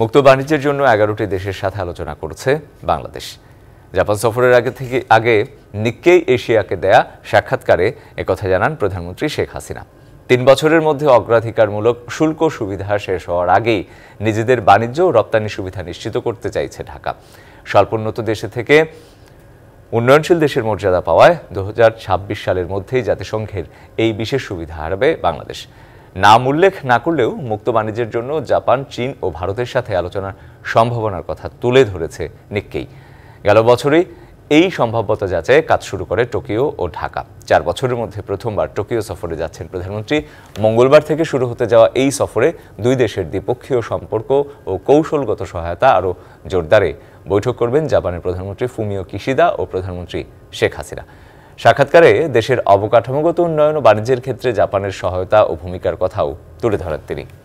মুক্ত বাণিজ্যের জন্য এগারোটি দেশের সাথে আলোচনা করছে বাংলাদেশ জাপান সফরের আগে থেকে আগে নিক্কেই এশিয়াকে দেয়া সাক্ষাৎকারে একথা জানান প্রধানমন্ত্রী শেখ হাসিনা তিন বছরের মধ্যে অগ্রাধিকারমূলক শুল্ক সুবিধা শেষ হওয়ার আগেই নিজেদের বাণিজ্য ও রপ্তানি সুবিধা নিশ্চিত করতে চাইছে ঢাকা স্বল্পোন্নত দেশে থেকে উন্নয়নশীল দেশের মর্যাদা পাওয়ায় দু সালের মধ্যেই জাতিসংঘের এই বিশেষ সুবিধা হারাবে বাংলাদেশ নাম উল্লেখ না করলেও মুক্ত বাণিজ্যের জন্য জাপান চীন ও ভারতের সাথে আলোচনার সম্ভাবনার কথা তুলে ধরেছে নিক্কেই গেল বছরই এই সম্ভাব্যতা যাচাই কাজ শুরু করে টোকিও ও ঢাকা চার বছরের মধ্যে প্রথমবার টোকিও সফরে যাচ্ছেন প্রধানমন্ত্রী মঙ্গলবার থেকে শুরু হতে যাওয়া এই সফরে দুই দেশের দ্বিপক্ষীয় সম্পর্ক ও কৌশলগত সহায়তা আরও জোরদারে বৈঠক করবেন জাপানের প্রধানমন্ত্রী ফুমিও কিশিদা ও প্রধানমন্ত্রী শেখ হাসিনা সাক্ষাৎকারে দেশের অবকাঠামোগত উন্নয়ন ও বাণিজ্যের ক্ষেত্রে জাপানের সহায়তা ও ভূমিকার কথাও তুলে ধরেন তিনি